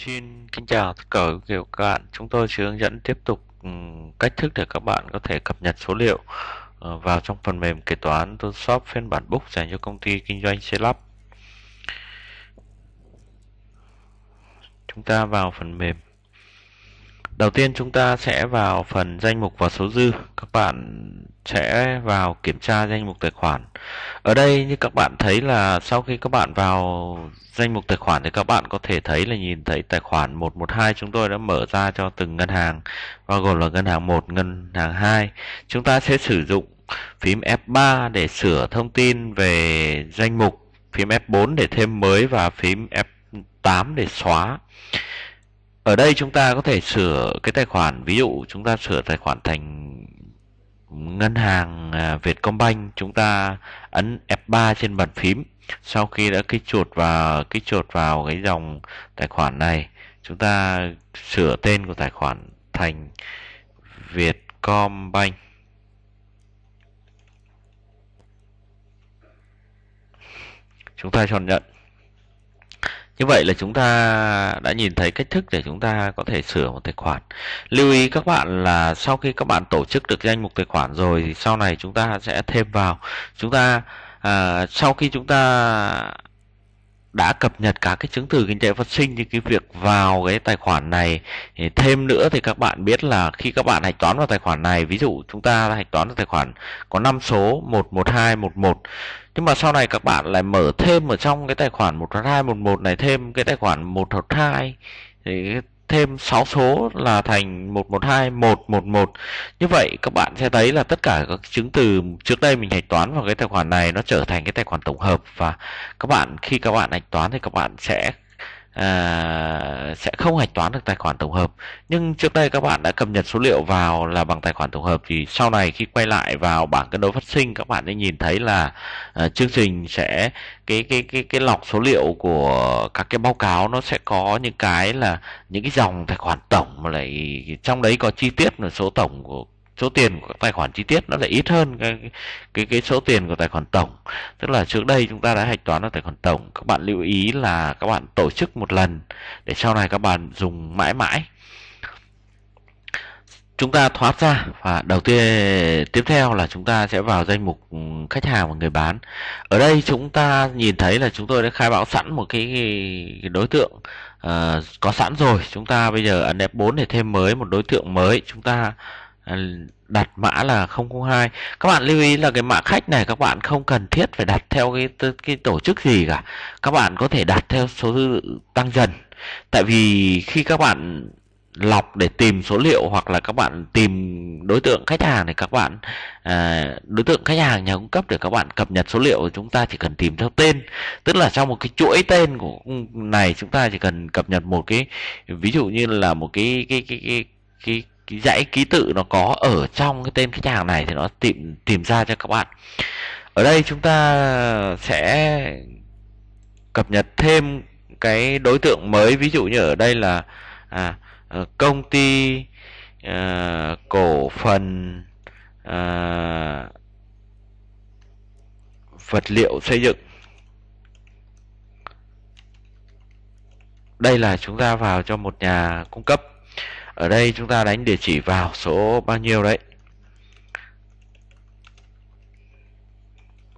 Xin kính chào tất cả các bạn. Chúng tôi sẽ hướng dẫn tiếp tục ừ, cách thức để các bạn có thể cập nhật số liệu ờ, vào trong phần mềm kế toán Photoshop phiên bản book dành cho công ty kinh doanh xây lắp. Chúng ta vào phần mềm Đầu tiên chúng ta sẽ vào phần danh mục và số dư. Các bạn sẽ vào kiểm tra danh mục tài khoản. Ở đây như các bạn thấy là sau khi các bạn vào danh mục tài khoản thì các bạn có thể thấy là nhìn thấy tài khoản 112 chúng tôi đã mở ra cho từng ngân hàng bao gồm là ngân hàng 1, ngân hàng 2. Chúng ta sẽ sử dụng phím F3 để sửa thông tin về danh mục, phím F4 để thêm mới và phím F8 để xóa ở đây chúng ta có thể sửa cái tài khoản ví dụ chúng ta sửa tài khoản thành ngân hàng à, Vietcombank chúng ta ấn F3 trên bàn phím sau khi đã kích chuột vào kích chuột vào cái dòng tài khoản này chúng ta sửa tên của tài khoản thành Vietcombank chúng ta chọn nhận như vậy là chúng ta đã nhìn thấy cách thức để chúng ta có thể sửa một tài khoản. Lưu ý các bạn là sau khi các bạn tổ chức được danh mục tài khoản rồi thì sau này chúng ta sẽ thêm vào. Chúng ta à, sau khi chúng ta đã cập nhật các cái chứng từ kinh tế phát sinh như cái việc vào cái tài khoản này thì thêm nữa thì các bạn biết là khi các bạn hạch toán vào tài khoản này ví dụ chúng ta hạch toán vào tài khoản có 5 số 11211 nhưng mà sau này các bạn lại mở thêm ở trong cái tài khoản một một hai một này thêm cái tài khoản một 112 thì thêm 6 số là thành 112 111. Như vậy các bạn sẽ thấy là tất cả các chứng từ trước đây mình hạch toán vào cái tài khoản này nó trở thành cái tài khoản tổng hợp và các bạn khi các bạn hạch toán thì các bạn sẽ à, sẽ không hạch toán được tài khoản tổng hợp nhưng trước đây các bạn đã cập nhật số liệu vào là bằng tài khoản tổng hợp thì sau này khi quay lại vào bảng cân đối phát sinh các bạn sẽ nhìn thấy là à, chương trình sẽ cái cái cái cái lọc số liệu của các cái báo cáo nó sẽ có những cái là những cái dòng tài khoản tổng mà lại trong đấy có chi tiết là số tổng của số tiền của tài khoản chi tiết nó lại ít hơn cái cái cái số tiền của tài khoản tổng tức là trước đây chúng ta đã hạch toán ở tài khoản tổng các bạn lưu ý là các bạn tổ chức một lần để sau này các bạn dùng mãi mãi chúng ta thoát ra và đầu tiên tiếp theo là chúng ta sẽ vào danh mục khách hàng và người bán ở đây chúng ta nhìn thấy là chúng tôi đã khai báo sẵn một cái, cái đối tượng uh, có sẵn rồi chúng ta bây giờ ấn F4 để thêm mới một đối tượng mới chúng ta À, đặt mã là 002 các bạn lưu ý là cái mã khách này các bạn không cần thiết phải đặt theo cái cái tổ chức gì cả các bạn có thể đặt theo số tăng dần tại vì khi các bạn lọc để tìm số liệu hoặc là các bạn tìm đối tượng khách hàng thì các bạn à, đối tượng khách hàng nhà cung cấp để các bạn cập nhật số liệu chúng ta chỉ cần tìm theo tên tức là trong một cái chuỗi tên của này chúng ta chỉ cần cập nhật một cái ví dụ như là một cái cái cái cái, cái cái dãy ký tự nó có ở trong cái tên cái hàng này thì nó tìm tìm ra cho các bạn ở đây chúng ta sẽ cập nhật thêm cái đối tượng mới ví dụ như ở đây là à, ờ, công ty à, cổ phần à, vật liệu xây dựng đây là chúng ta vào cho một nhà cung cấp ở đây chúng ta đánh địa chỉ vào số bao nhiêu đấy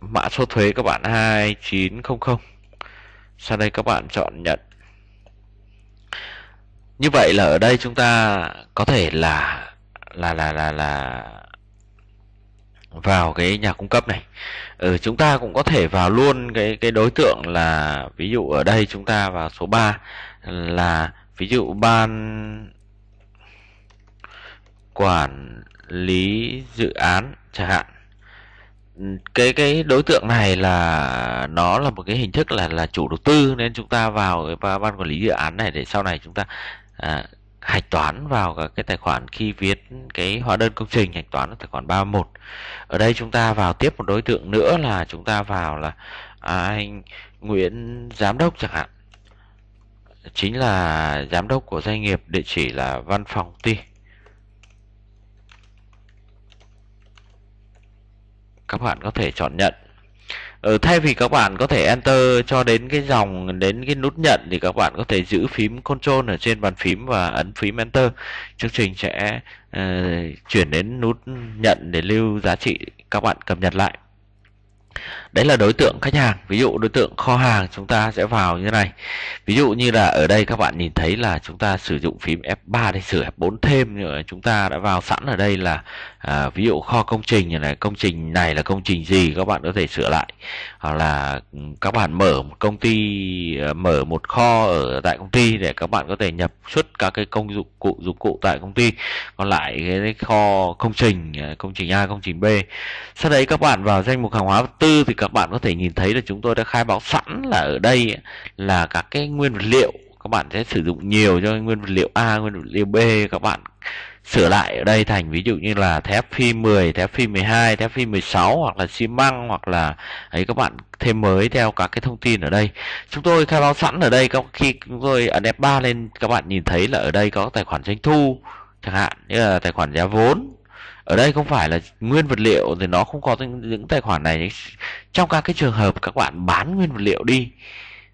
mã số thuế các bạn 2900 sau đây các bạn chọn nhận như vậy là ở đây chúng ta có thể là là là là là vào cái nhà cung cấp này ừ, chúng ta cũng có thể vào luôn cái cái đối tượng là ví dụ ở đây chúng ta vào số 3 là ví dụ ban quản lý dự án chẳng hạn cái cái đối tượng này là nó là một cái hình thức là là chủ đầu tư nên chúng ta vào cái ban quản lý dự án này để sau này chúng ta à, hạch toán vào các cái tài khoản khi viết cái hóa đơn công trình hạch toán tài khoản 31 ở đây chúng ta vào tiếp một đối tượng nữa là chúng ta vào là à, anh Nguyễn giám đốc chẳng hạn chính là giám đốc của doanh nghiệp địa chỉ là văn phòng ty các bạn có thể chọn nhận Ừ, thay vì các bạn có thể enter cho đến cái dòng đến cái nút nhận thì các bạn có thể giữ phím control ở trên bàn phím và ấn phím enter chương trình sẽ uh, chuyển đến nút nhận để lưu giá trị các bạn cập nhật lại đấy là đối tượng khách hàng ví dụ đối tượng kho hàng chúng ta sẽ vào như này ví dụ như là ở đây các bạn nhìn thấy là chúng ta sử dụng phím F3 để sửa F4 thêm nữa chúng ta đã vào sẵn ở đây là à, ví dụ kho công trình như này công trình này là công trình gì các bạn có thể sửa lại hoặc là ừ, các bạn mở một công ty à, mở một kho ở tại công ty để các bạn có thể nhập xuất các cái công dụng cụ dụng cụ tại công ty còn lại cái kho công trình à, công trình A công trình B sau đấy các bạn vào danh mục hàng hóa vật tư thì các bạn có thể nhìn thấy là chúng tôi đã khai báo sẵn là ở đây là các cái nguyên vật liệu các bạn sẽ sử dụng nhiều cho nguyên vật liệu A, nguyên vật liệu B các bạn sửa lại ở đây thành ví dụ như là thép phi 10, thép phi 12, thép phi 16 hoặc là xi măng hoặc là ấy các bạn thêm mới theo các cái thông tin ở đây. Chúng tôi khai báo sẵn ở đây các khi chúng tôi ấn à, F3 lên các bạn nhìn thấy là ở đây có tài khoản doanh thu chẳng hạn như là tài khoản giá vốn ở đây không phải là nguyên vật liệu thì nó không có những tài khoản này trong các cái trường hợp các bạn bán nguyên vật liệu đi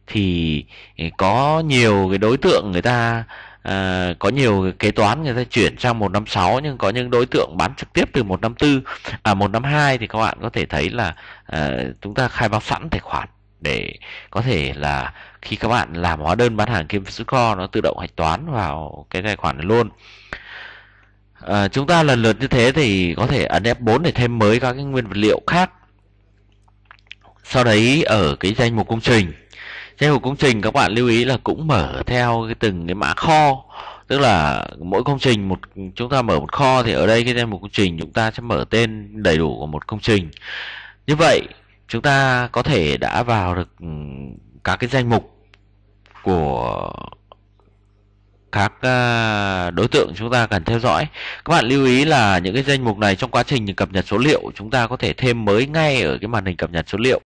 thì ừ, có nhiều cái đối tượng người ta à, có nhiều kế toán người ta chuyển sang 156 nhưng có những đối tượng bán trực tiếp từ 154 à 152 thì các bạn có thể thấy là à, chúng ta khai báo sẵn tài khoản để có thể là khi các bạn làm hóa đơn bán hàng kim kho nó tự động hạch toán vào cái tài khoản này luôn à, chúng ta lần lượt như thế thì có thể ấn F4 để thêm mới các cái nguyên vật liệu khác sau đấy ở cái danh mục công trình danh mục công trình các bạn lưu ý là cũng mở theo cái từng cái mã kho tức là mỗi công trình một chúng ta mở một kho thì ở đây cái danh mục công trình chúng ta sẽ mở tên đầy đủ của một công trình như vậy chúng ta có thể đã vào được ừ, các cái danh mục của các ờ, đối tượng chúng ta cần theo dõi. Các bạn lưu ý là những cái danh mục này trong quá trình cập nhật số liệu chúng ta có thể thêm mới ngay ở cái màn hình cập nhật số liệu.